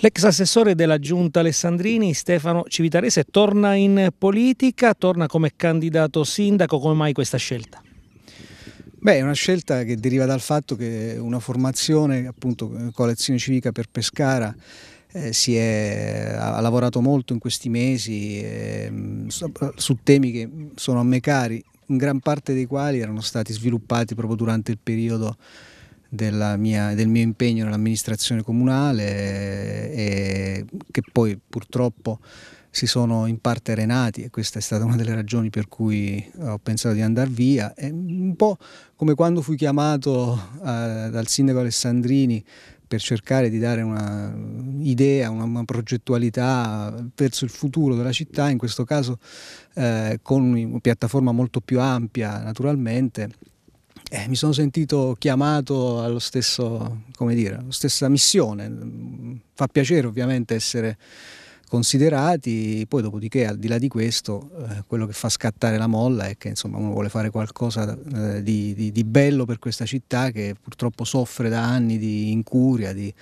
L'ex assessore della giunta Alessandrini, Stefano Civitarese, torna in politica, torna come candidato sindaco, come mai questa scelta? Beh, è una scelta che deriva dal fatto che una formazione, appunto coalizione civica per Pescara, eh, è, ha lavorato molto in questi mesi eh, su temi che sono a me cari, in gran parte dei quali erano stati sviluppati proprio durante il periodo mia, del mio impegno nell'amministrazione comunale eh, e che poi purtroppo si sono in parte renati e questa è stata una delle ragioni per cui ho pensato di andare via. È un po' come quando fui chiamato eh, dal sindaco Alessandrini per cercare di dare un'idea, una, una, progettualità verso il futuro della città, in questo caso eh, con una piattaforma molto più ampia naturalmente eh, mi sono sentito chiamato allo stesso, come dire, alla stessa missione. Fa piacere ovviamente essere considerati, poi dopodiché al di là di questo eh, quello che fa scattare la molla è che insomma uno vuole fare qualcosa eh, di, di, di, bello per questa città che purtroppo soffre da anni di incuria, di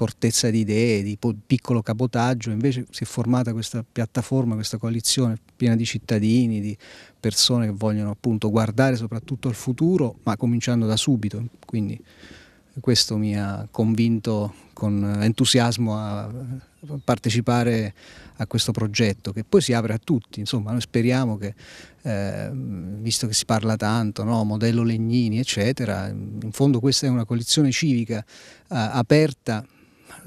cortezza di idee, di piccolo cabotaggio, invece si è formata questa piattaforma, questa coalizione piena di cittadini, di persone che vogliono appunto guardare soprattutto al futuro, ma cominciando da subito. Quindi questo mi ha convinto con entusiasmo a partecipare a questo progetto che poi si apre a tutti, insomma noi speriamo che, eh, visto che si parla tanto, no, modello Legnini eccetera, in fondo questa è una coalizione civica eh, aperta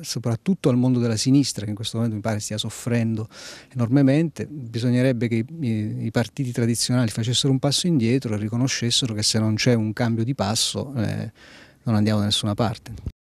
soprattutto al mondo della sinistra, che in questo momento mi pare stia soffrendo enormemente, bisognerebbe che i, i partiti tradizionali facessero un passo indietro e riconoscessero che se non c'è un cambio di passo eh, non andiamo da nessuna parte.